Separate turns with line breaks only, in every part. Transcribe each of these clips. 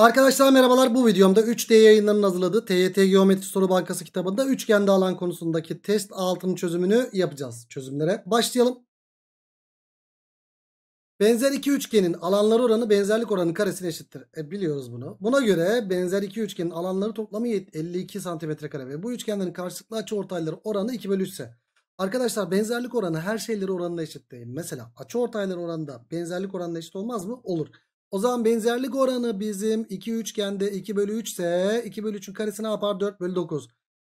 Arkadaşlar merhabalar bu videomda 3D yayınlarının hazırladığı TYT Geometri Soru Bankası kitabında üçgende alan konusundaki test altının çözümünü yapacağız. Çözümlere başlayalım. Benzer iki üçgenin alanları oranı benzerlik oranı karesine eşittir. E, biliyoruz bunu. Buna göre benzer iki üçgenin alanları toplamı 52 cm kare ve bu üçgenlerin karşılıklı açı ortayları oranı 2 bölü 3 ise. Arkadaşlar benzerlik oranı her şeyleri oranına eşit değil. Mesela açı ortayları oranında benzerlik oranına eşit olmaz mı? Olur. O zaman benzerlik oranı bizim iki üçgende 2 bölü 3 ise 2 bölü 3'ün karesi ne yapar? 4 bölü 9.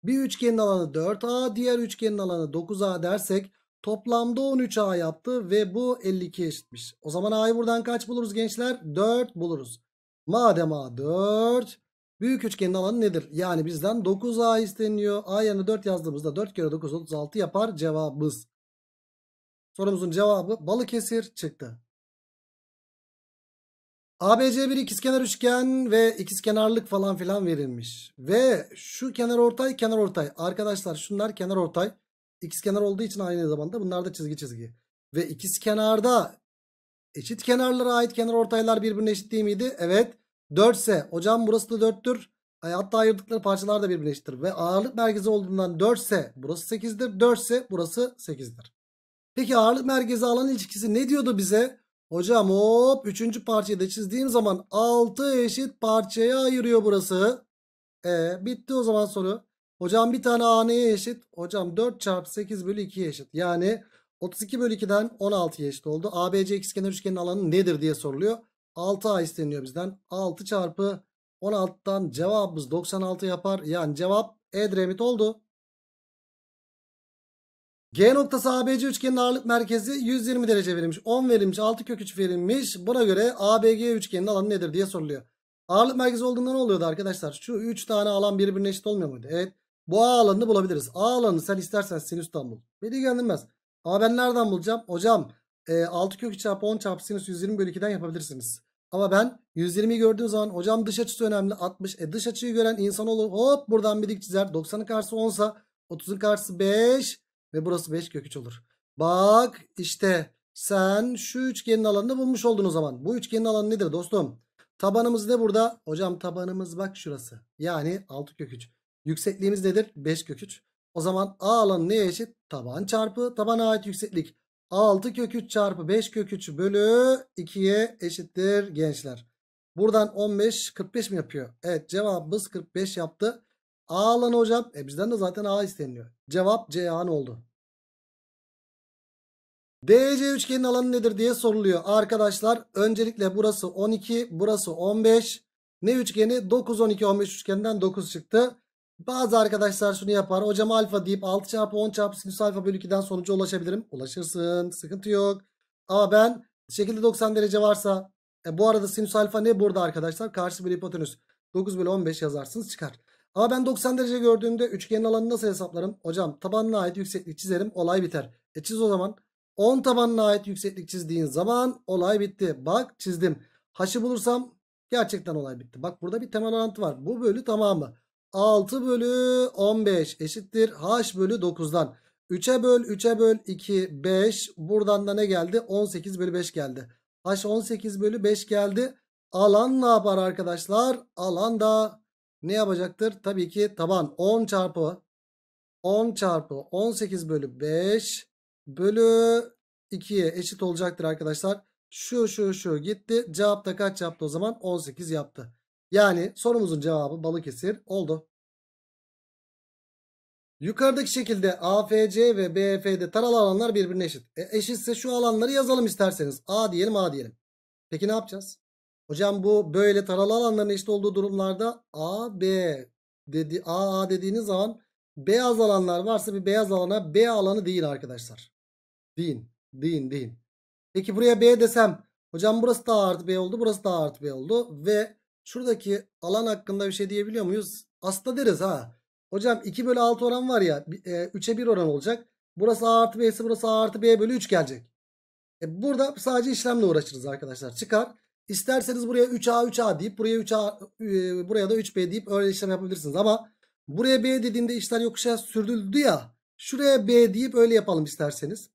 Bir üçgenin alanı 4A diğer üçgenin alanı 9A dersek toplamda 13A yaptı ve bu 52 eşitmiş. O zaman A'yı buradan kaç buluruz gençler? 4 buluruz. Madem A 4 büyük üçgenin alanı nedir? Yani bizden 9A isteniyor. A yerine 4 yazdığımızda 4 kere 9 36 yapar cevabımız. Sorumuzun cevabı Balıkesir çıktı. ABC bir ikizkenar üçgen ve ikizkenarlık falan filan verilmiş. Ve şu kenar ortay kenar ortay. Arkadaşlar şunlar kenar ortay. İkizkenar olduğu için aynı zamanda bunlar da çizgi çizgi. Ve ikizkenarda eşit kenarlara ait kenar ortaylar birbirine eşit değil miydi? Evet. 4 ise hocam burası da 4'tür. E, hatta ayırdıkları parçalar da birbirine eşittir. Ve ağırlık merkezi olduğundan 4 ise burası 8'dir. 4 ise burası 8'dir. Peki ağırlık merkezi alan ilişkisi ne diyordu bize? Hocam hop 3. parçayı da çizdiğim zaman 6 eşit parçaya ayırıyor burası. E, bitti o zaman soru. Hocam bir tane A neye eşit? Hocam 4 çarpı 8 bölü 2'ye eşit. Yani 32 bölü 2'den 16'ya eşit oldu. ABC ikizkenar üçgenin alanı nedir diye soruluyor. 6A isteniyor bizden. 6 çarpı 16'dan cevabımız 96 yapar. Yani cevap Edremit oldu. G noktası ABC üçgenin ağırlık merkezi 120 derece verilmiş. 10 verilmiş. 6 kök 3 verilmiş. Buna göre ABG üçgenin alanı nedir diye soruluyor. Ağırlık merkezi olduğunda ne oluyordu arkadaşlar? Şu 3 tane alan birbirine eşit olmuyor muydu? Evet. Bu A alanını bulabiliriz. A alanını sen istersen sinüsten bul. Beni ilgilendirmez. A ben nereden bulacağım? Hocam e, 6 kök 3 çarpı 10 çarpı sinüs 120 bölü 2'den yapabilirsiniz. Ama ben 120'yi gördüğüm zaman hocam dış açısı önemli 60. E dış açıyı gören insan olur. Hop buradan bir dik çizer. 90'ın karşısı 10 sa 30'un karşısı 5. Ve burası 5 kök 3 olur. Bak işte sen şu üçgenin alanını bulmuş oldun o zaman. Bu üçgenin alanı nedir dostum? Tabanımız ne burada? Hocam tabanımız bak şurası. Yani 6 kök 3. Yüksekliğimiz nedir? 5 kök 3. O zaman A alanı neye eşit? Taban çarpı tabana ait yükseklik. 6 kök 3 çarpı 5 kök 3 bölü 2'ye eşittir gençler. Buradan 15 45 mi yapıyor? Evet cevabımız 45 yaptı. A alanı hocam. E bizden de zaten A isteniliyor. Cevap Ceyhan oldu. DC üçgenin alanı nedir diye soruluyor. Arkadaşlar öncelikle burası 12, burası 15. Ne üçgeni? 9, 12, 15 üçgeninden 9 çıktı. Bazı arkadaşlar şunu yapar. Hocam alfa deyip 6 çarpı 10 çarpı sinüs alfa bölü 2'den sonuca ulaşabilirim. Ulaşırsın. Sıkıntı yok. Ama ben şekilde 90 derece varsa e, bu arada sinüs alfa ne burada arkadaşlar? Karşı bölü hipotenüs. 9 bölü 15 yazarsınız çıkar. Ama ben 90 derece gördüğümde üçgenin alanını nasıl hesaplarım? Hocam tabanına ait yükseklik çizerim olay biter. E çiz o zaman. 10 tabanına ait yükseklik çizdiğin zaman olay bitti. Bak çizdim. H'ı bulursam gerçekten olay bitti. Bak burada bir temel orantı var. Bu bölü tamamı. 6 bölü 15 eşittir. H bölü 9'dan. 3'e böl 3'e böl 2 5. Buradan da ne geldi? 18 bölü 5 geldi. H 18 bölü 5 geldi. Alan ne yapar arkadaşlar? Alan da ne yapacaktır? Tabii ki taban 10 çarpı 10 çarpı 18 bölü 5 bölü 2'ye eşit olacaktır arkadaşlar. Şu şu şu gitti. Cevap da kaç yaptı o zaman? 18 yaptı. Yani sorumuzun cevabı Balıkesir oldu. Yukarıdaki şekilde AFC ve BF'de taralı alanlar birbirine eşit. E, eşitse şu alanları yazalım isterseniz. A diyelim A diyelim. Peki ne yapacağız? Hocam bu böyle taralı alanların eşit olduğu durumlarda A, B dedi, A, A dediğiniz zaman beyaz alanlar varsa bir beyaz alana B alanı değil arkadaşlar. Deyin. Deyin. Deyin. Peki buraya B desem. Hocam burası da A artı B oldu. Burası da A artı B oldu. Ve şuradaki alan hakkında bir şey diyebiliyor muyuz? Aslında deriz ha. Hocam 2 bölü 6 oran var ya. 3'e 1 oran olacak. Burası A artı B ise burası A artı B bölü 3 gelecek. E burada sadece işlemle uğraşırız arkadaşlar. Çıkar. İsterseniz buraya 3A 3A deyip buraya 3A e, buraya da 3B deyip öyle işlem yapabilirsiniz. Ama buraya B dediğimde işler yokuşa sürdüldü ya. Şuraya B deyip öyle yapalım isterseniz.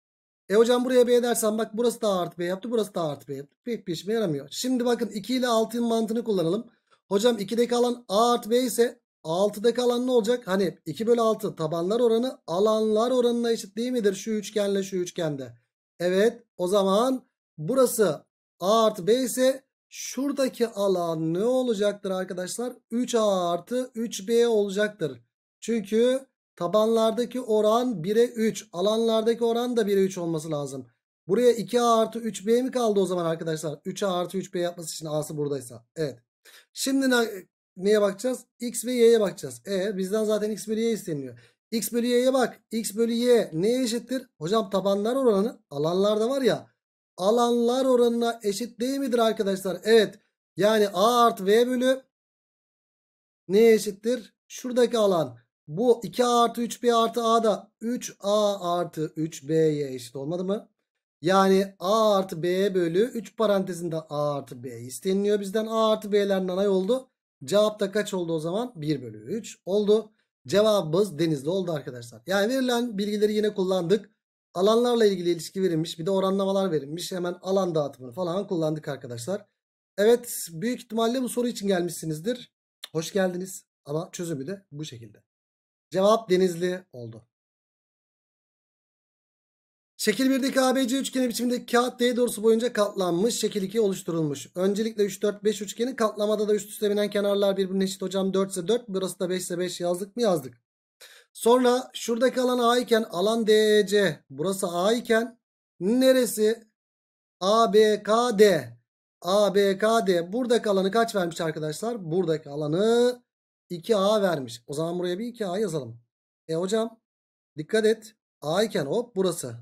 E hocam buraya B dersen bak burası da artı B yaptı. Burası da artı B yaptı. Pek bir işime yaramıyor. Şimdi bakın 2 ile 6'nın mantığını kullanalım. Hocam 2'deki alan A artı B ise 6'daki alan ne olacak? Hani 2 bölü 6 tabanlar oranı alanlar oranına eşit değil midir? Şu üçgenle şu üçgende. Evet o zaman burası A artı B ise şuradaki alan ne olacaktır arkadaşlar? 3A artı 3B olacaktır. Çünkü tabanlardaki oran 1'e 3. Alanlardaki oran da 1'e 3 olması lazım. Buraya 2A artı 3B mi kaldı o zaman arkadaşlar? 3A artı 3B yapması için A'sı buradaysa. Evet. Şimdi ne, neye bakacağız? X ve Y'ye bakacağız. E bizden zaten X bölü Y isteniyor. X bölü Y'ye bak. X bölü Y neye eşittir? Hocam tabanlar oranı alanlarda var ya alanlar oranına eşit değil midir arkadaşlar? Evet. Yani A artı V bölü neye eşittir? Şuradaki alan. Bu 2A artı 3B artı A da 3A artı 3B'ye eşit olmadı mı? Yani A artı B bölü 3 parantezinde A artı B isteniliyor bizden. A artı B'ler nanay oldu. Cevap da kaç oldu o zaman? 1 bölü 3 oldu. Cevabımız denizli oldu arkadaşlar. Yani verilen bilgileri yine kullandık. Alanlarla ilgili ilişki verilmiş. Bir de oranlamalar verilmiş. Hemen alan dağıtımını falan kullandık arkadaşlar. Evet büyük ihtimalle bu soru için gelmişsinizdir. Hoş geldiniz ama çözümü de bu şekilde. Cevap denizli oldu. Şekil 1'deki ABC üçgeni biçimindeki kağıt D doğrusu boyunca katlanmış. Şekil 2 oluşturulmuş. Öncelikle 3, 4, 5 üçgeni katlamada da üst üste binen kenarlar birbirine eşit. Hocam 4 ise 4 burası da 5 ise 5 yazdık mı yazdık. Sonra şuradaki alan A iken alan DEC burası A iken neresi? ABKD. ABKD buradaki alanı kaç vermiş arkadaşlar? Buradaki alanı 2A vermiş. O zaman buraya bir 2A yazalım. E hocam dikkat et. A iken hop burası.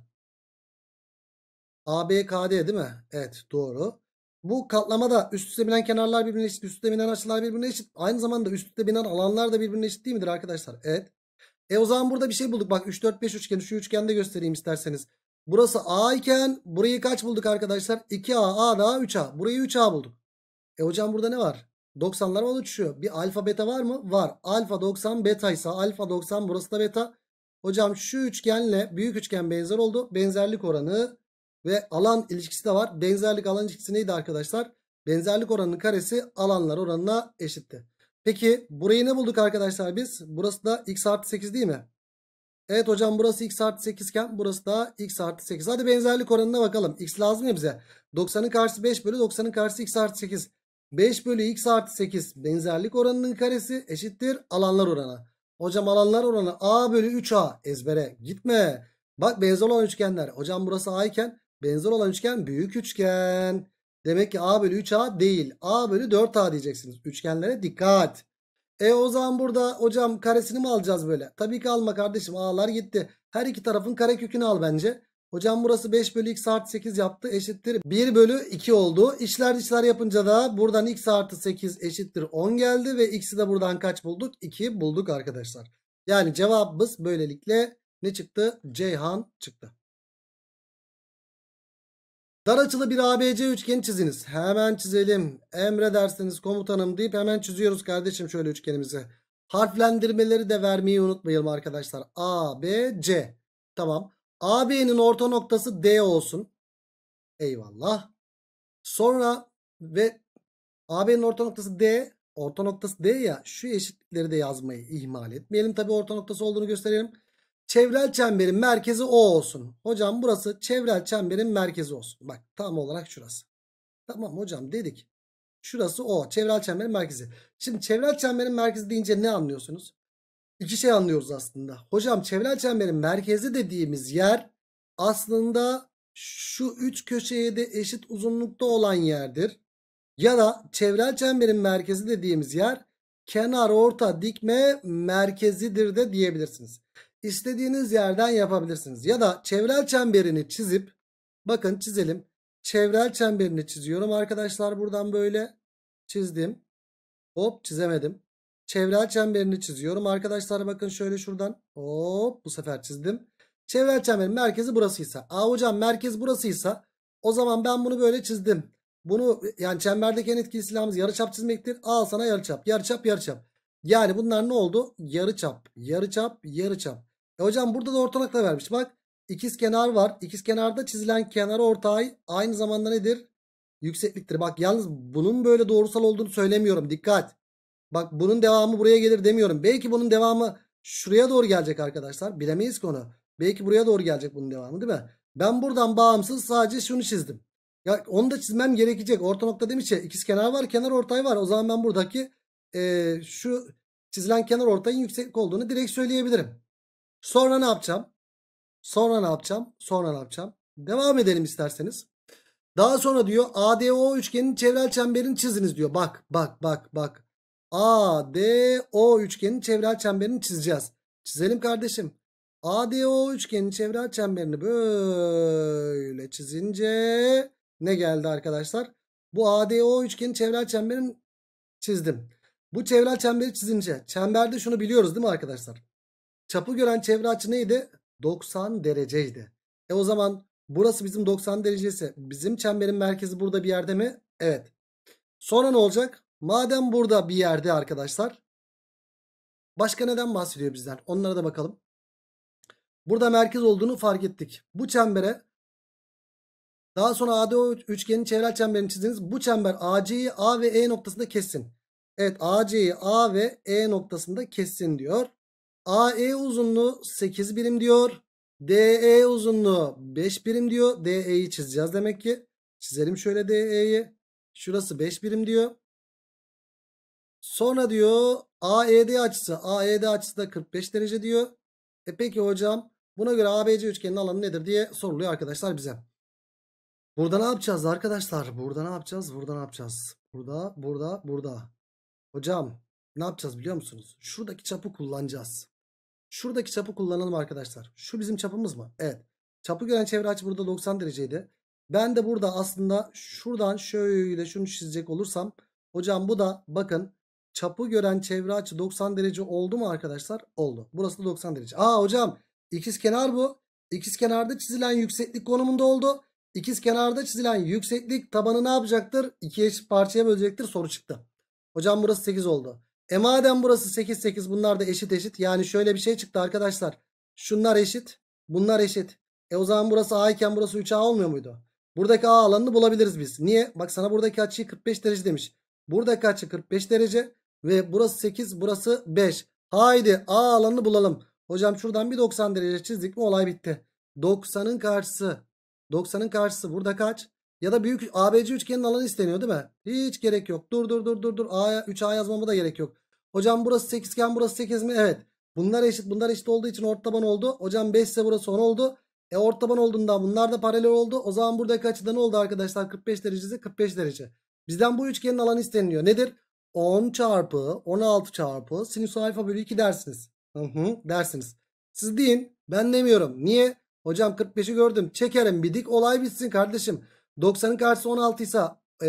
ABKD değil mi? Evet doğru. Bu katlamada üst üste binen kenarlar birbirine eşit, üst üste binen açılar birbirine eşit. Aynı zamanda üst üste binen alanlar da birbirine eşit değil midir arkadaşlar? Evet. E o zaman burada bir şey bulduk. Bak 3 4 5 üçgeni şu üçgende göstereyim isterseniz. Burası A iken burayı kaç bulduk arkadaşlar? 2A, A daha 3A. Burayı 3A bulduk. E hocam burada ne var? 90'lar mı oluşuyor? Bir alfa beta var mı? Var. Alfa 90 beta ise alfa 90 burası da beta. Hocam şu üçgenle büyük üçgen benzer oldu. Benzerlik oranı ve alan ilişkisi de var. Benzerlik alan ilişkisi neydi arkadaşlar? Benzerlik oranının karesi alanlar oranına eşitti. Peki burayı ne bulduk arkadaşlar biz? Burası da x artı 8 değil mi? Evet hocam burası x artı 8 iken burası da x artı 8. Hadi benzerlik oranına bakalım. x lazım ya bize. 90'ın karşısı 5 bölü 90'ın karşısı x artı 8. 5 bölü x artı 8 benzerlik oranının karesi eşittir alanlar oranı. Hocam alanlar oranı a bölü 3a ezbere gitme. Bak benzer olan üçgenler. Hocam burası a iken benzer olan üçgen büyük üçgen. Demek ki a bölü 3a değil. a bölü 4a diyeceksiniz. Üçgenlere dikkat. E o zaman burada hocam karesini mi alacağız böyle? Tabii ki alma kardeşim. A'lar gitti. Her iki tarafın kare kökünü al bence. Hocam burası 5 bölü x artı 8 yaptı. Eşittir 1 bölü 2 oldu. İşler dışlar yapınca da buradan x artı 8 eşittir 10 geldi. Ve x'i de buradan kaç bulduk? 2 bulduk arkadaşlar. Yani cevabımız böylelikle ne çıktı? Ceyhan çıktı. Dar açılı bir ABC üçgeni çiziniz. Hemen çizelim. Emredersiniz komutanım deyip hemen çiziyoruz kardeşim şöyle üçgenimizi. Harflendirmeleri de vermeyi unutmayalım arkadaşlar. A, B, C. Tamam. AB'nin orta noktası D olsun. Eyvallah. Sonra ve AB'nin orta noktası D. Orta noktası D ya şu eşitlikleri de yazmayı ihmal etmeyelim. Tabi orta noktası olduğunu gösterelim çevrel çemberin merkezi O olsun. Hocam burası çevrel çemberin merkezi olsun. Bak tam olarak şurası. Tamam hocam dedik. Şurası O. Çevrel çemberin merkezi. Şimdi çevrel çemberin merkezi deyince ne anlıyorsunuz? İki şey anlıyoruz aslında. Hocam çevrel çemberin merkezi dediğimiz yer aslında şu üç köşeye de eşit uzunlukta olan yerdir. Ya da çevrel çemberin merkezi dediğimiz yer kenar orta dikme merkezidir de diyebilirsiniz istediğiniz yerden yapabilirsiniz. Ya da çevrel çemberini çizip bakın çizelim. Çevrel çemberini çiziyorum arkadaşlar buradan böyle çizdim. Hop çizemedim. Çevrel çemberini çiziyorum arkadaşlar bakın şöyle şuradan. Hop bu sefer çizdim. Çevrel çemberin merkezi burasıysa. Aa hocam merkez burasıysa o zaman ben bunu böyle çizdim. Bunu yani çemberdeki en etkili silahımız yarıçap çizmektir. Al sana yarıçap. Yarıçap yarıçap. Yani bunlar ne oldu? Yarıçap, yarıçap, yarıçap. E hocam burada da ortalıkla vermiş. Bak ikiz kenar var. İkiz kenarda çizilen kenar ortay aynı zamanda nedir? Yüksekliktir. Bak yalnız bunun böyle doğrusal olduğunu söylemiyorum. Dikkat. Bak bunun devamı buraya gelir demiyorum. Belki bunun devamı şuraya doğru gelecek arkadaşlar. Bilemeyiz konu. Belki buraya doğru gelecek bunun devamı değil mi? Ben buradan bağımsız sadece şunu çizdim. Ya onu da çizmem gerekecek. Orta nokta demiş ya ikiz kenar var kenar ortay var. O zaman ben buradaki e, şu çizilen kenar ortayın yüksek olduğunu direkt söyleyebilirim. Sonra ne yapacağım? Sonra ne yapacağım? Sonra ne yapacağım? Devam edelim isterseniz. Daha sonra diyor ADO üçgenin çevrel çemberini çiziniz diyor. Bak bak bak bak. ADO üçgenin çevrel çemberini çizeceğiz. Çizelim kardeşim. ADO üçgenin çevrel çemberini böyle çizince ne geldi arkadaşlar? Bu ADO üçgenin çevrel çemberini çizdim. Bu çevrel çemberi çizince çemberde şunu biliyoruz değil mi arkadaşlar? Çapı gören çevre açı neydi? 90 dereceydi. E o zaman burası bizim 90 derecesi. Bizim çemberin merkezi burada bir yerde mi? Evet. Sonra ne olacak? Madem burada bir yerde arkadaşlar. Başka neden bahsediyor bizden? Onlara da bakalım. Burada merkez olduğunu fark ettik. Bu çembere daha sonra ADO üçgenin çevrel çemberini çizdiniz. Bu çember AC'yi A ve E noktasında kessin. Evet AC'yi A ve E noktasında kessin diyor. AE uzunluğu 8 birim diyor. DE uzunluğu 5 birim diyor. DE'yi çizeceğiz demek ki. Çizelim şöyle DE'yi. Şurası 5 birim diyor. Sonra diyor AED açısı. AED açısı da 45 derece diyor. E peki hocam buna göre ABC üçgenin alanı nedir diye soruluyor arkadaşlar bize. Burada ne yapacağız arkadaşlar? Burada ne yapacağız? Burada ne yapacağız? Burada, burada, burada. Hocam ne yapacağız biliyor musunuz? Şuradaki çapı kullanacağız. Şuradaki çapı kullanalım arkadaşlar. Şu bizim çapımız mı? Evet. Çapı gören çevre açı burada 90 dereceydi. Ben de burada aslında şuradan şöyle şunu çizecek olursam. Hocam bu da bakın çapı gören çevre açı 90 derece oldu mu arkadaşlar? Oldu. Burası da 90 derece. Aa hocam ikiz kenar bu. İkiz kenarda çizilen yükseklik konumunda oldu. İkiz kenarda çizilen yükseklik tabanı ne yapacaktır? İki eşit parçaya bölecektir soru çıktı. Hocam burası 8 oldu. E madem burası 8 8 bunlar da eşit eşit. Yani şöyle bir şey çıktı arkadaşlar. Şunlar eşit bunlar eşit. E o zaman burası A iken burası 3A olmuyor muydu? Buradaki A alanını bulabiliriz biz. Niye? Bak sana buradaki açıyı 45 derece demiş. Buradaki açı 45 derece ve burası 8 burası 5. Haydi A alanını bulalım. Hocam şuradan bir 90 derece çizdik mi olay bitti. 90'ın karşısı. 90'ın karşısı burada kaç? Ya da büyük ABC üçgenin alanı isteniyor değil mi? Hiç gerek yok. Dur dur dur dur dur. A'ya 3A yazmama da gerek yok. Hocam burası 8 iken burası 8 mi? Evet. Bunlar eşit. Bunlar eşit olduğu için taban oldu. Hocam 5 ise burası 10 oldu. E taban olduğundan bunlar da paralel oldu. O zaman buradaki açıda ne oldu arkadaşlar? 45 derecesi 45 derece. Bizden bu üçgenin alanı isteniliyor. Nedir? 10 çarpı 16 çarpı sinüs alfa bölü 2 dersiniz. Hı hı dersiniz. Siz deyin ben demiyorum. Niye? Hocam 45'i gördüm. Çekerim bir dik olay bitsin kardeşim. 90'ın karşısı 16 ise e,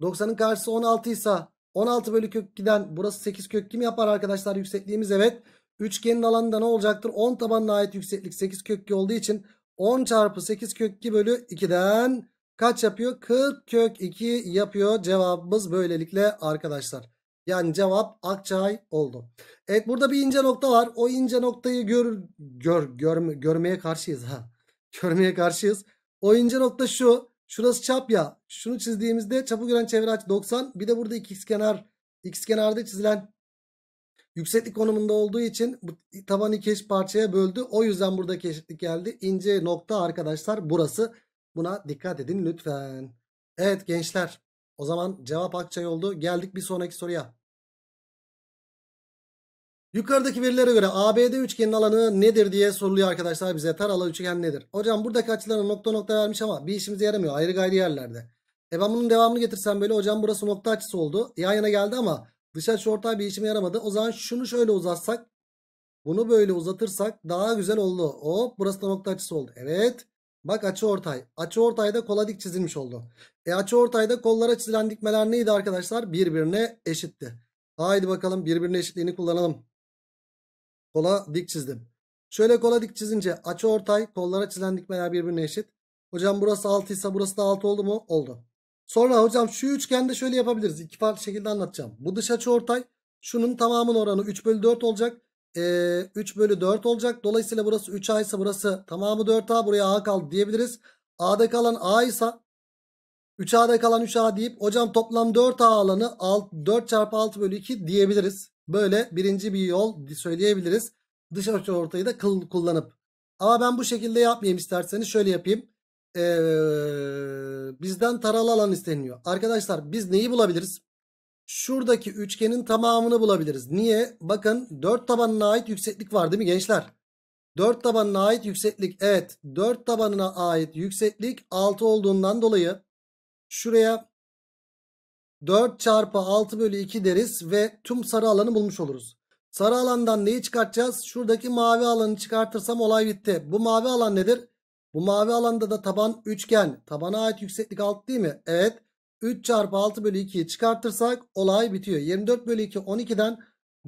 90'ın karşısı 16 ise 16 bölü kök 2'den burası 8 kök kim yapar arkadaşlar yüksekliğimiz evet. Üçgenin alanı ne olacaktır? 10 tabanına ait yükseklik 8 kök 2 olduğu için 10 çarpı 8 kök 2 bölü 2'den kaç yapıyor? 40 kök 2 yapıyor. Cevabımız böylelikle arkadaşlar. Yani cevap Akçay oldu. Evet burada bir ince nokta var. O ince noktayı gör, gör, gör görmeye karşıyız ha. Görmeye karşıyız. O ince nokta şu. Şurası çap ya. Şunu çizdiğimizde çapı gören çevre açı 90. Bir de burada x kenar x kenarda çizilen yükseklik konumunda olduğu için bu taban iki eşit parçaya böldü. O yüzden buradaki eşitlik geldi. İnce nokta arkadaşlar burası. Buna dikkat edin lütfen. Evet gençler. O zaman cevap Akçay oldu. Geldik bir sonraki soruya. Yukarıdaki verilere göre ABD üçgenin alanı nedir diye soruluyor arkadaşlar bize. Taralı üçgen nedir? Hocam buradaki açılarını nokta nokta vermiş ama bir işimize yaramıyor. Ayrı gayrı yerlerde. E ben bunun devamını getirsem böyle hocam burası nokta açısı oldu. Yan yana geldi ama dış açı ortay bir işime yaramadı. O zaman şunu şöyle uzatsak. Bunu böyle uzatırsak daha güzel oldu. Hop burası da nokta açısı oldu. Evet. Bak açı ortay. Açı ortayda kola dik çizilmiş oldu. E açı ortayda kollara çizilen dikmeler neydi arkadaşlar? Birbirine eşitti. Haydi bakalım birbirine eşitliğini kullanalım kola dik çizdim. Şöyle kola dik çizince açı ortay kollara çizilen dikmeler birbirine eşit. Hocam burası 6 ise burası da 6 oldu mu? Oldu. Sonra hocam şu üçgende şöyle yapabiliriz. İki farklı şekilde anlatacağım. Bu dış açı ortay. Şunun tamamının oranı 3 bölü 4 olacak. Ee, 3 bölü 4 olacak. Dolayısıyla burası 3A ise burası tamamı 4A. Buraya A kaldı diyebiliriz. A'da kalan A ise 3A'da kalan 3A deyip hocam toplam 4A alanı 4 çarpı 6 bölü 2 diyebiliriz. Böyle birinci bir yol söyleyebiliriz. Dış açı ortayı da kullanıp. Ama ben bu şekilde yapmayayım isterseniz şöyle yapayım. Ee, bizden taralı alan isteniyor. Arkadaşlar biz neyi bulabiliriz? Şuradaki üçgenin tamamını bulabiliriz. Niye? Bakın 4 tabanına ait yükseklik var değil mi gençler? 4 tabanına ait yükseklik. Evet 4 tabanına ait yükseklik 6 olduğundan dolayı şuraya 4 çarpı 6 bölü 2 deriz ve tüm sarı alanı bulmuş oluruz. Sarı alandan neyi çıkartacağız? Şuradaki mavi alanı çıkartırsam olay bitti. Bu mavi alan nedir? Bu mavi alanda da taban üçgen. Tabana ait yükseklik 6 değil mi? Evet. 3 çarpı 6 bölü 2'yi çıkartırsak olay bitiyor. 24 bölü 2 12'den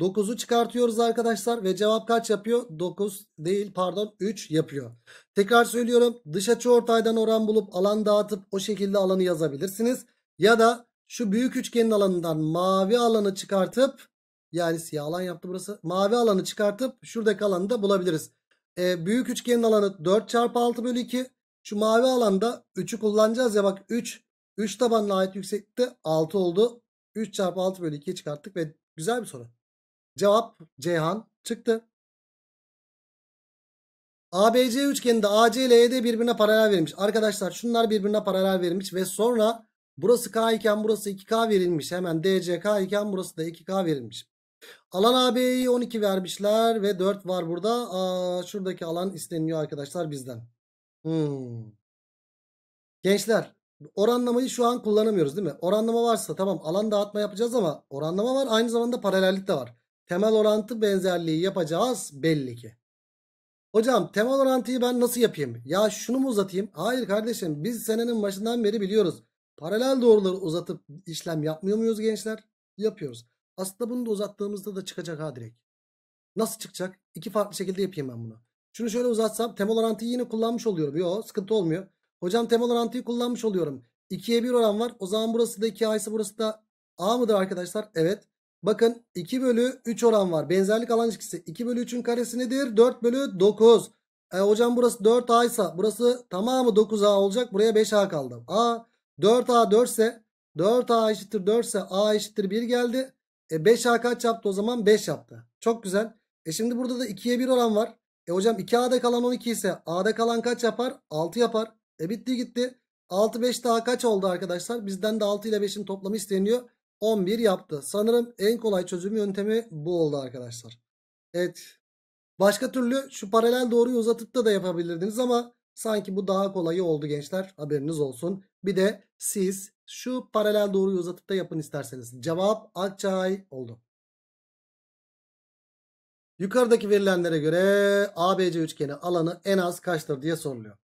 9'u çıkartıyoruz arkadaşlar ve cevap kaç yapıyor? 9 değil pardon 3 yapıyor. Tekrar söylüyorum dış açı ortaydan oran bulup alan dağıtıp o şekilde alanı yazabilirsiniz. Ya da şu büyük üçgenin alanından mavi alanı çıkartıp yani siyah alan yaptı burası. Mavi alanı çıkartıp şuradaki alanı da bulabiliriz. E, büyük üçgenin alanı 4 çarpı 6 bölü 2. Şu mavi alanda 3'ü kullanacağız ya bak 3. 3 tabanına ait yükseklikte 6 oldu. 3 çarpı 6 bölü 2 çıkarttık ve güzel bir soru. Cevap Ceyhan çıktı. ABC üçgeninde AC ile ED birbirine paralel verilmiş. Arkadaşlar şunlar birbirine paralel verilmiş ve sonra Burası K iken burası 2K verilmiş. Hemen DCK iken burası da 2K verilmiş. Alan AB'yi 12 vermişler ve 4 var burada. Aa, şuradaki alan isteniyor arkadaşlar bizden. Hmm. Gençler oranlamayı şu an kullanamıyoruz değil mi? Oranlama varsa tamam alan dağıtma yapacağız ama oranlama var aynı zamanda paralellik de var. Temel orantı benzerliği yapacağız belli ki. Hocam temel orantıyı ben nasıl yapayım? Ya şunu mu uzatayım? Hayır kardeşim biz senenin başından beri biliyoruz. Paralel doğruları uzatıp işlem yapmıyor muyuz gençler? Yapıyoruz. Aslında bunu da uzattığımızda da çıkacak ha direkt. Nasıl çıkacak? İki farklı şekilde yapayım ben bunu. Şunu şöyle uzatsam temel orantıyı yine kullanmış oluyorum. Yok sıkıntı olmuyor. Hocam temel orantıyı kullanmış oluyorum. 2'ye 1 oran var. O zaman burası da 2A ise burası da A mıdır arkadaşlar? Evet. Bakın 2 bölü 3 oran var. Benzerlik alan ilişkisi 2 bölü 3'ün karesi nedir? 4 bölü 9. E, hocam burası 4A ise burası tamamı 9A olacak. Buraya 5A kaldı. A 4A 4 ise 4A eşittir 4 ise A eşittir 1 geldi. E 5A kaç yaptı o zaman? 5 yaptı. Çok güzel. E şimdi burada da 2'ye 1 oran var. E hocam 2A'da kalan 12 ise A'da kalan kaç yapar? 6 yapar. E bitti gitti. 6 5 daha kaç oldu arkadaşlar? Bizden de 6 ile 5'in toplamı isteniyor. 11 yaptı. Sanırım en kolay çözüm yöntemi bu oldu arkadaşlar. Evet. Başka türlü şu paralel doğruyu uzatıp da da yapabilirdiniz ama sanki bu daha kolayı oldu gençler. Haberiniz olsun. Bir de siz şu paralel doğruyu uzatıp da yapın isterseniz. Cevap Akçay oldu. Yukarıdaki verilenlere göre ABC üçgeni alanı en az kaçtır diye soruluyor.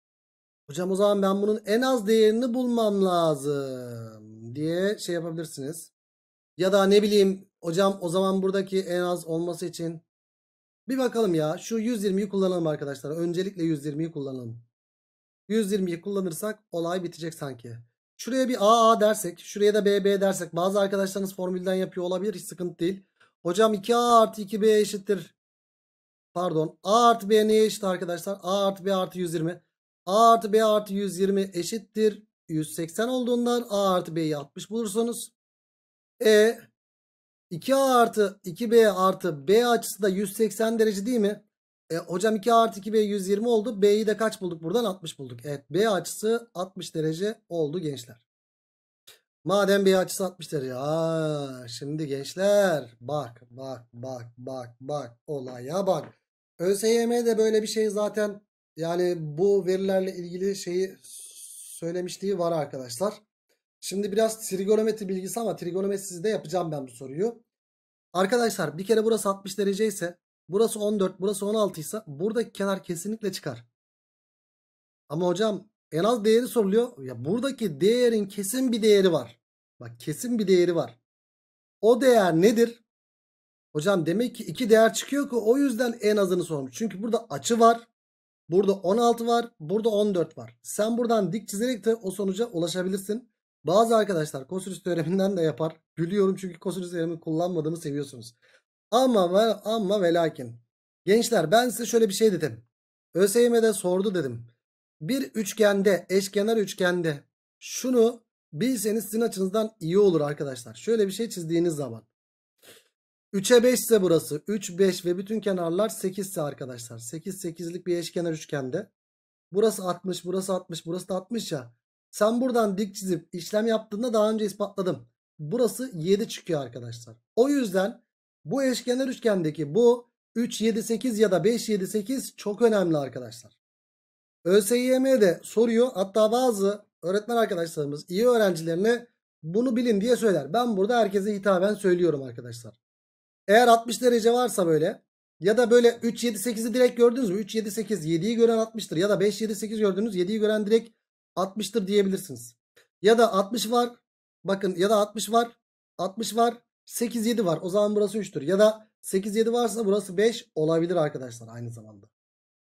Hocam o zaman ben bunun en az değerini bulmam lazım diye şey yapabilirsiniz. Ya da ne bileyim hocam o zaman buradaki en az olması için bir bakalım ya şu 120'yi kullanalım arkadaşlar. Öncelikle 120'yi kullanalım. 120'yi kullanırsak olay bitecek sanki. Şuraya bir AA dersek, şuraya da BB dersek bazı arkadaşlarınız formülden yapıyor olabilir. Hiç sıkıntı değil. Hocam 2A artı 2B eşittir. Pardon. A artı B neye eşit arkadaşlar? A artı B artı 120. A artı B artı 120 eşittir. 180 olduğundan A artı B'yi 60 bulursunuz. E 2A artı 2B artı B açısı da 180 derece değil mi? E, hocam 2A artı 2B 120 oldu. B'yi de kaç bulduk buradan? 60 bulduk. Evet B açısı 60 derece oldu gençler. Madem B açısı 60 derece. Aa, şimdi gençler bak bak bak bak bak olaya bak. ÖSYM'de böyle bir şey zaten yani bu verilerle ilgili şeyi söylemişliği var arkadaşlar. Şimdi biraz trigonometri bilgisi ama trigonometrisi de yapacağım ben bu soruyu. Arkadaşlar bir kere burası 60 derece ise Burası 14 burası 16 ise buradaki kenar kesinlikle çıkar. Ama hocam en az değeri soruluyor. Ya buradaki değerin kesin bir değeri var. Bak kesin bir değeri var. O değer nedir? Hocam demek ki iki değer çıkıyor ki o yüzden en azını sormuş. Çünkü burada açı var. Burada 16 var. Burada 14 var. Sen buradan dik çizerek de o sonuca ulaşabilirsin. Bazı arkadaşlar kosinüs teoreminden de yapar. Gülüyorum çünkü kosinüs teoremi kullanmadığımı seviyorsunuz. Ama ve ama ve lakin. Gençler ben size şöyle bir şey dedim. ÖSYM'de sordu dedim. Bir üçgende, eşkenar üçgende şunu bilseniz sizin açınızdan iyi olur arkadaşlar. Şöyle bir şey çizdiğiniz zaman. 3'e 5 ise burası. 3, 5 ve bütün kenarlar 8 ise arkadaşlar. 8, 8'lik bir eşkenar üçgende. Burası 60, burası 60, burası da 60 ya. Sen buradan dik çizip işlem yaptığında daha önce ispatladım. Burası 7 çıkıyor arkadaşlar. O yüzden bu eşkenar üçgendeki bu 3 7 8 ya da 5 7 8 çok önemli arkadaşlar. ÖSYM'de soruyor. Hatta bazı öğretmen arkadaşlarımız iyi öğrencilerine bunu bilin diye söyler. Ben burada herkese hitaben söylüyorum arkadaşlar. Eğer 60 derece varsa böyle ya da böyle 3 7 8'i direkt gördünüz mü? 3 7 8 7'yi gören 60'tır ya da 5 7 8 gördünüz 7'yi gören direkt 60'tır diyebilirsiniz. Ya da 60 var. Bakın ya da 60 var. 60 var. 8 7 var. O zaman burası 3'tür. Ya da 8 7 varsa burası 5 olabilir arkadaşlar aynı zamanda.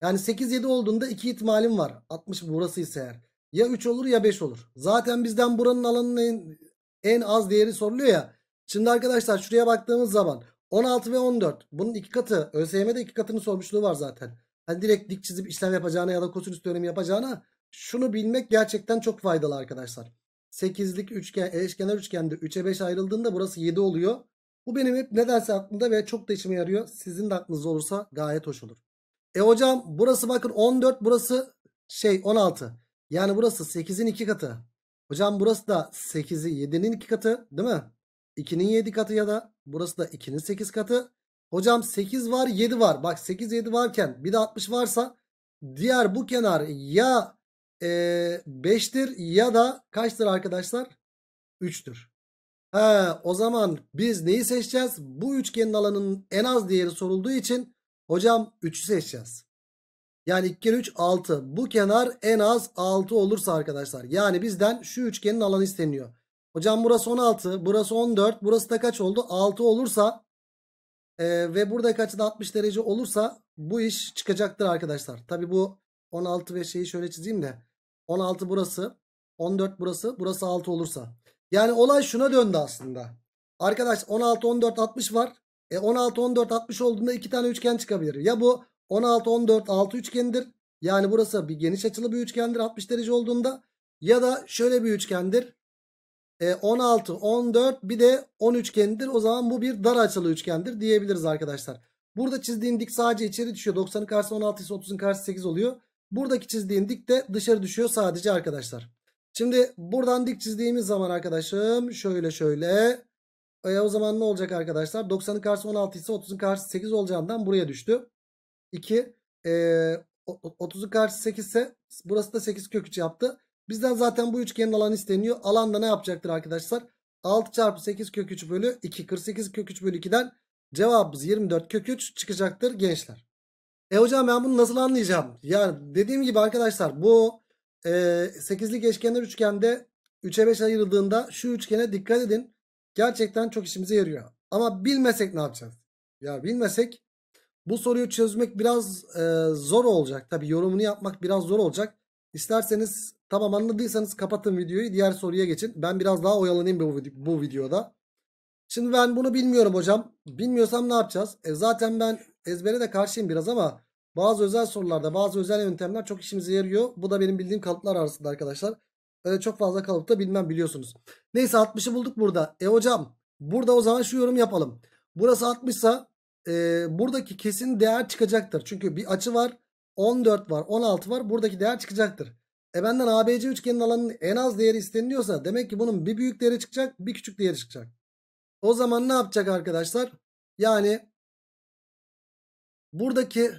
Yani 8 7 olduğunda iki ihtimalim var. 60 burası ise eğer. Ya 3 olur ya 5 olur. Zaten bizden buranın alanının en, en az değeri soruluyor ya. Şimdi arkadaşlar şuraya baktığımız zaman 16 ve 14. Bunun iki katı. ÖSYM'de iki katının sormuşluğu var zaten. Hani direkt dik çizip işlem yapacağına ya da kosinüs dönemi yapacağına şunu bilmek gerçekten çok faydalı arkadaşlar. 8'lik üçgen, eşkenar üçgende 3'e 5 ayrıldığında burası 7 oluyor. Bu benim hep nedense aklımda ve çok da işime yarıyor. Sizin de aklınızda olursa gayet hoş olur. E hocam burası bakın 14 burası şey 16. Yani burası 8'in 2 katı. Hocam burası da 8'i 7'nin 2 katı değil mi? 2'nin 7 katı ya da burası da 2'nin 8 katı. Hocam 8 var 7 var. Bak 8 7 varken bir de 60 varsa diğer bu kenar ya e, ee, 5'tir ya da kaçtır arkadaşlar? 3'tür. Ha, o zaman biz neyi seçeceğiz? Bu üçgenin alanının en az değeri sorulduğu için hocam 3'ü seçeceğiz. Yani 2 kere 3 6. Bu kenar en az 6 olursa arkadaşlar. Yani bizden şu üçgenin alanı isteniyor. Hocam burası 16, burası 14, burası da kaç oldu? 6 olursa e, ve buradaki açı 60 derece olursa bu iş çıkacaktır arkadaşlar. Tabi bu 16 ve şeyi şöyle çizeyim de 16 burası. 14 burası. Burası 6 olursa. Yani olay şuna döndü aslında. Arkadaş 16, 14, 60 var. E 16, 14, 60 olduğunda iki tane üçgen çıkabilir. Ya bu 16, 14, 6 üçgendir. Yani burası bir geniş açılı bir üçgendir 60 derece olduğunda. Ya da şöyle bir üçgendir. E 16, 14 bir de 10 üçgendir. O zaman bu bir dar açılı üçgendir diyebiliriz arkadaşlar. Burada çizdiğim dik sadece içeri düşüyor. 90'ın karşısı 16 ise 30'un karşısı 8 oluyor. Buradaki çizdiğim dik de dışarı düşüyor sadece arkadaşlar. Şimdi buradan dik çizdiğimiz zaman arkadaşım şöyle şöyle. E, o zaman ne olacak arkadaşlar? 90'ın karşısı 16 ise 30'un karşısı 8 olacağından buraya düştü. 2. E, 30'un karşısı 8 ise burası da 8 kök 3 yaptı. Bizden zaten bu üçgenin alanı isteniyor. Alan da ne yapacaktır arkadaşlar? 6 çarpı 8 kök 3 bölü 2. 48 kök 3 bölü 2'den cevabımız 24 kök 3 çıkacaktır gençler. E hocam ben bunu nasıl anlayacağım? Yani dediğim gibi arkadaşlar bu e, 8'lik eşkenar üçgende 3'e 5 ayrıldığında şu üçgene dikkat edin. Gerçekten çok işimize yarıyor. Ama bilmesek ne yapacağız? Ya bilmesek bu soruyu çözmek biraz e, zor olacak. Tabi yorumunu yapmak biraz zor olacak. İsterseniz tamam anladıysanız kapatın videoyu. Diğer soruya geçin. Ben biraz daha oyalanayım bu, bu videoda. Şimdi ben bunu bilmiyorum hocam. Bilmiyorsam ne yapacağız? E zaten ben ezbere de karşıyım biraz ama bazı özel sorularda bazı özel yöntemler çok işimize yarıyor. Bu da benim bildiğim kalıplar arasında arkadaşlar. Öyle çok fazla kalıpta bilmem biliyorsunuz. Neyse 60'ı bulduk burada. E hocam burada o zaman şu yorum yapalım. Burası 60 ise buradaki kesin değer çıkacaktır. Çünkü bir açı var 14 var 16 var buradaki değer çıkacaktır. E benden ABC üçgenin alanının en az değeri isteniliyorsa demek ki bunun bir büyük değeri çıkacak bir küçük değeri çıkacak. O zaman ne yapacak arkadaşlar? Yani buradaki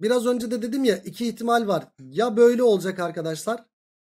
biraz önce de dedim ya iki ihtimal var. Ya böyle olacak arkadaşlar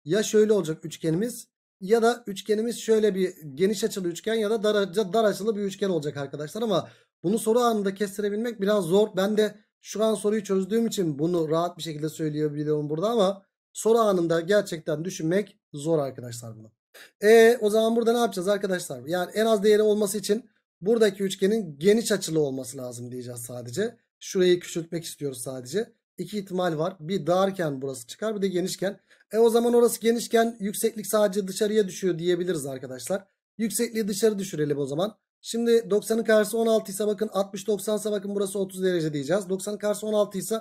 ya şöyle olacak üçgenimiz ya da üçgenimiz şöyle bir geniş açılı üçgen ya da dar, dar açılı bir üçgen olacak arkadaşlar ama bunu soru anında kestirebilmek biraz zor. Ben de şu an soruyu çözdüğüm için bunu rahat bir şekilde söyleyebiliyorum burada ama soru anında gerçekten düşünmek zor arkadaşlar bunu. E o zaman burada ne yapacağız arkadaşlar? Yani en az değeri olması için buradaki üçgenin geniş açılı olması lazım diyeceğiz sadece. Şurayı küçültmek istiyoruz sadece. İki ihtimal var. Bir darken burası çıkar bir de genişken. E o zaman orası genişken yükseklik sadece dışarıya düşüyor diyebiliriz arkadaşlar. Yüksekliği dışarı düşürelim o zaman. Şimdi 90'ın karşısı 16 ise bakın 60-90 ise bakın burası 30 derece diyeceğiz. 90'ın karşısı 16 ise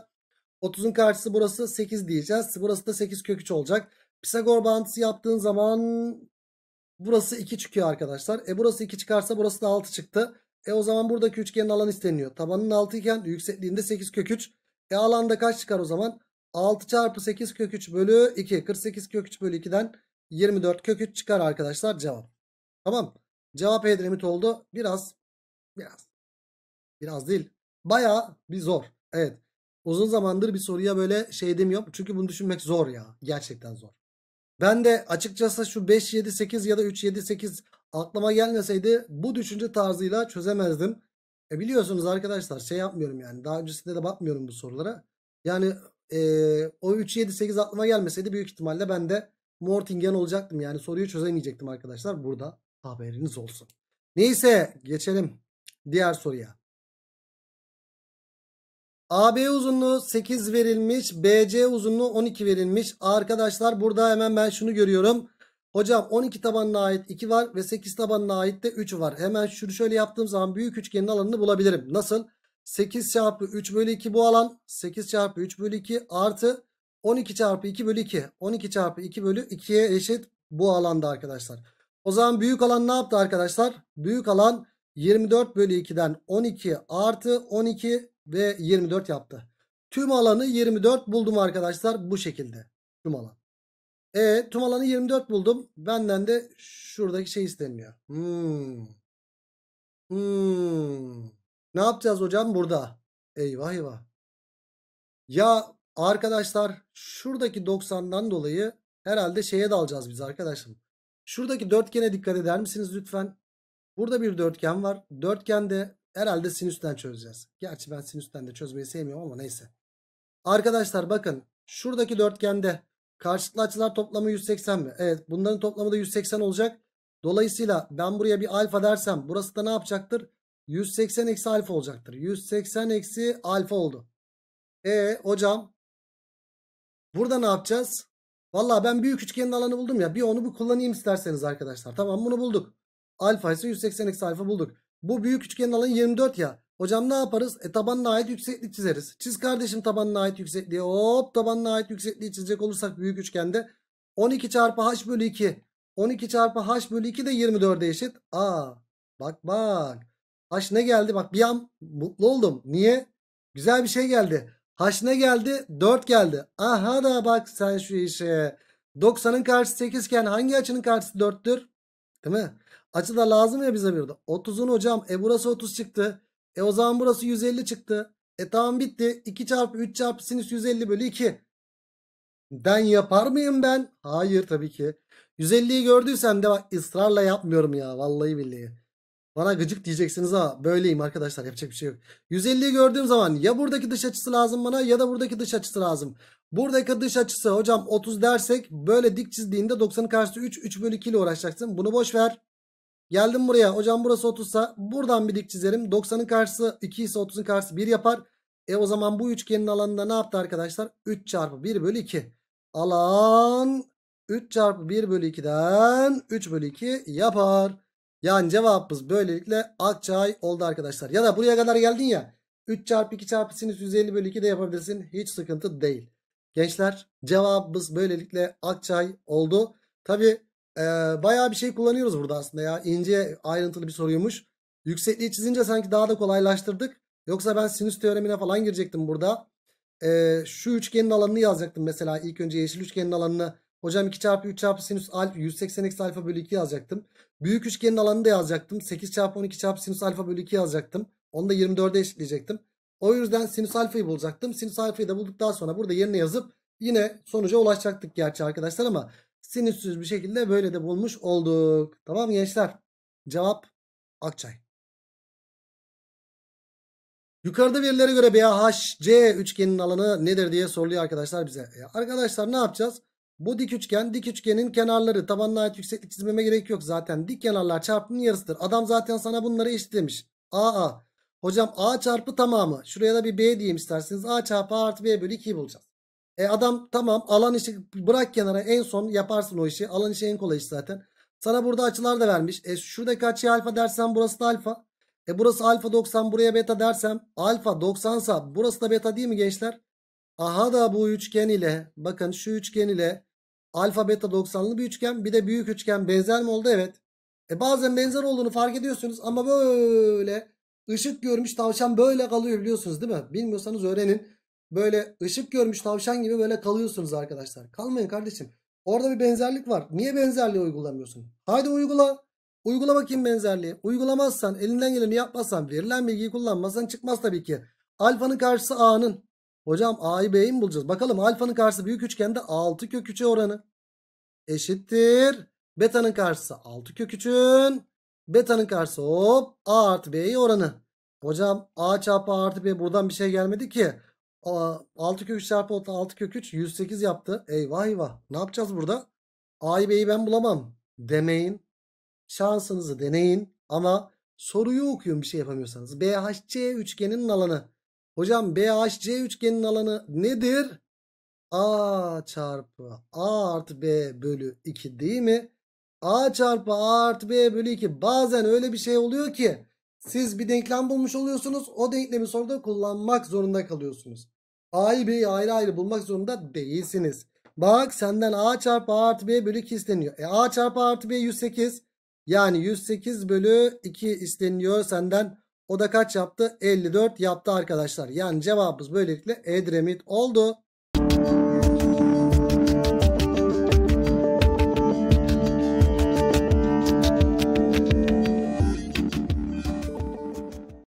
30'un karşısı burası 8 diyeceğiz. Burası da 8 köküç olacak. Pisagor bağıntısı yaptığın zaman burası 2 çıkıyor arkadaşlar. E burası 2 çıkarsa burası da 6 çıktı. E o zaman buradaki üçgenin alanı isteniyor. Tabanın 6 iken yüksekliğinde 8 kök 3. E alanda kaç çıkar o zaman? 6 çarpı 8 kök 3 bölü 2. 48 kök 3 bölü 2'den 24 kök 3 çıkar arkadaşlar cevap. Tamam. Cevap Edremit oldu. Biraz biraz biraz değil. Baya bir zor. Evet. Uzun zamandır bir soruya böyle şey demiyorum. Çünkü bunu düşünmek zor ya. Gerçekten zor. Ben de açıkçası şu 5, 7, 8 ya da 3, 7, 8 Aklıma gelmeseydi bu düşünce tarzıyla çözemezdim. E biliyorsunuz arkadaşlar şey yapmıyorum yani. Daha öncesinde de bakmıyorum bu sorulara. Yani e, o 3, 7, 8 aklıma gelmeseydi büyük ihtimalle ben de Mortingen olacaktım. Yani soruyu çözemeyecektim arkadaşlar. Burada haberiniz olsun. Neyse geçelim diğer soruya. AB uzunluğu 8 verilmiş. BC uzunluğu 12 verilmiş. Arkadaşlar burada hemen ben şunu görüyorum. Hocam 12 tabanına ait 2 var ve 8 tabanına ait de 3 var. Hemen şunu şöyle yaptığım zaman büyük üçgenin alanını bulabilirim. Nasıl? 8 çarpı 3 bölü 2 bu alan. 8 çarpı 3 bölü 2 artı 12 çarpı 2 bölü 2. 12 çarpı 2 bölü 2'ye eşit bu alanda arkadaşlar. O zaman büyük alan ne yaptı arkadaşlar? Büyük alan 24 bölü 2'den 12 artı 12 ve 24 yaptı. Tüm alanı 24 buldum arkadaşlar bu şekilde. Tüm alan. E tüm alanı 24 buldum. Benden de şuradaki şey isteniyor. Hmm. Hmm. Ne yapacağız hocam burada? Eyvah eyvah. Ya arkadaşlar şuradaki 90'dan dolayı herhalde şeye dalacağız biz arkadaşım. Şuradaki dörtgene dikkat eder misiniz lütfen? Burada bir dörtgen var. Dörtgende herhalde sinüsten çözeceğiz. Gerçi ben sinüsten de çözmeyi sevmiyorum ama neyse. Arkadaşlar bakın şuradaki dörtgende Karşılıklı açılar toplamı 180 mi? Evet bunların toplamı da 180 olacak. Dolayısıyla ben buraya bir alfa dersem burası da ne yapacaktır? 180 eksi alfa olacaktır. 180 eksi alfa oldu. E hocam burada ne yapacağız? Valla ben büyük üçgenin alanı buldum ya. Bir onu bir kullanayım isterseniz arkadaşlar. Tamam bunu bulduk. Alfa ise 180 eksi alfa bulduk. Bu büyük üçgenin alanı 24 ya. Hocam ne yaparız? E tabanına ait yükseklik çizeriz. Çiz kardeşim tabanına ait yüksekliği. Hop tabanına ait yüksekliği çizecek olursak büyük üçgende 12 çarpı h bölü 2. 12 çarpı h bölü 2 de 24'e eşit. Aa bak bak. H ne geldi? Bak bir an mutlu oldum. Niye? Güzel bir şey geldi. H ne geldi? 4 geldi. Aha da bak sen şu işe. 90'ın karşısı 8 iken hangi açının karşısı 4'tür? Değil mi? Açı da lazım ya bize bir de. 30'un hocam. E burası 30 çıktı. E o zaman burası 150 çıktı. E tamam bitti. 2 çarpı 3 çarpı sinüs 150 bölü 2. Den yapar mıyım ben? Hayır tabii ki. 150'yi gördüysem de bak ısrarla yapmıyorum ya. Vallahi billahi. Bana gıcık diyeceksiniz ama böyleyim arkadaşlar. Yapacak bir şey yok. 150'yi gördüğüm zaman ya buradaki dış açısı lazım bana ya da buradaki dış açısı lazım. Buradaki dış açısı hocam 30 dersek böyle dik çizdiğinde 90'ın karşısı 3. 3 bölü 2 ile uğraşacaksın. Bunu boş ver. Geldim buraya. Hocam burası 30 sa buradan bir dik çizerim. 90'ın karşısı 2 ise 30'un karşısı 1 yapar. E o zaman bu üçgenin alanında ne yaptı arkadaşlar? 3 çarpı 1 bölü 2. Alan 3 çarpı 1 bölü 2'den 3 bölü 2 yapar. Yani cevabımız böylelikle Akçay oldu arkadaşlar. Ya da buraya kadar geldin ya. 3 çarpı 2 çarpı sinüs 150 bölü 2 de yapabilirsin. Hiç sıkıntı değil. Gençler cevabımız böylelikle Akçay oldu. Tabi ee, bayağı bir şey kullanıyoruz burada aslında ya. İnce ayrıntılı bir soruymuş. Yüksekliği çizince sanki daha da kolaylaştırdık. Yoksa ben sinüs teoremine falan girecektim burada. Ee, şu üçgenin alanını yazacaktım mesela. ilk önce yeşil üçgenin alanını. Hocam 2 çarpı 3 çarpı sinüs alfa 180 eksi alfa bölü 2 yazacaktım. Büyük üçgenin alanını da yazacaktım. 8 çarpı 12 çarpı sinüs alfa bölü 2 yazacaktım. Onu da 24'e eşitleyecektim. O yüzden sinüs alfayı bulacaktım. Sinüs alfayı da bulduktan sonra burada yerine yazıp yine sonuca ulaşacaktık gerçi arkadaşlar ama Sinüsüz bir şekilde böyle de bulmuş olduk. Tamam gençler. Cevap Akçay. Yukarıda verilere göre BHC üçgenin alanı nedir diye soruluyor arkadaşlar bize. E arkadaşlar ne yapacağız? Bu dik üçgen, dik üçgenin kenarları tabanına ait yükseklik çizmeme gerek yok zaten. Dik kenarlar çarpımın yarısıdır. Adam zaten sana bunları eşitlemiş. A A. Hocam A çarpı tamamı. Şuraya da bir B diyeyim isterseniz. A çarpı A artı B bölü 2'yi bulacağız. E adam tamam alan işi bırak kenara en son yaparsın o işi. Alan işi en kolay iş zaten. Sana burada açılar da vermiş. E şuradaki açıya alfa dersen burası da alfa. E burası alfa 90 buraya beta dersem alfa 90 sa burası da beta değil mi gençler? Aha da bu üçgen ile bakın şu üçgen ile alfa beta 90'lı bir üçgen bir de büyük üçgen benzer mi oldu? Evet. E bazen benzer olduğunu fark ediyorsunuz ama böyle ışık görmüş tavşan böyle kalıyor biliyorsunuz değil mi? Bilmiyorsanız öğrenin böyle ışık görmüş tavşan gibi böyle kalıyorsunuz arkadaşlar. Kalmayın kardeşim. Orada bir benzerlik var. Niye benzerliği uygulamıyorsun? Haydi uygula. Uygula bakayım benzerliği. Uygulamazsan, elinden geleni yapmazsan, verilen bilgiyi kullanmazsan çıkmaz tabii ki. Alfanın karşısı A'nın. Hocam A'yı B'yi mi bulacağız? Bakalım alfanın karşısı büyük üçgende 6 kök 3'e oranı. Eşittir. Beta'nın karşısı 6 kök 3'ün. Beta'nın karşısı hop A artı B'yi oranı. Hocam A çarpı A artı B buradan bir şey gelmedi ki. 6 kök 3 çarpı 6 kök 3 108 yaptı. Eyvah eyvah. Ne yapacağız burada? A'yı B'yi ben bulamam. Demeyin. Şansınızı deneyin. Ama soruyu okuyun bir şey yapamıyorsanız. BHC üçgenin alanı. Hocam BHC üçgenin alanı nedir? A çarpı A artı B bölü 2 değil mi? A çarpı A artı B bölü 2 bazen öyle bir şey oluyor ki siz bir denklem bulmuş oluyorsunuz. O denklemi soruda kullanmak zorunda kalıyorsunuz. A'yı B'yi ayrı ayrı bulmak zorunda değilsiniz. Bak senden A çarpı A artı B bölü 2 isteniyor. E A çarpı A artı B 108. Yani 108 bölü 2 isteniyor senden. O da kaç yaptı? 54 yaptı arkadaşlar. Yani cevabımız böylelikle Edremit oldu.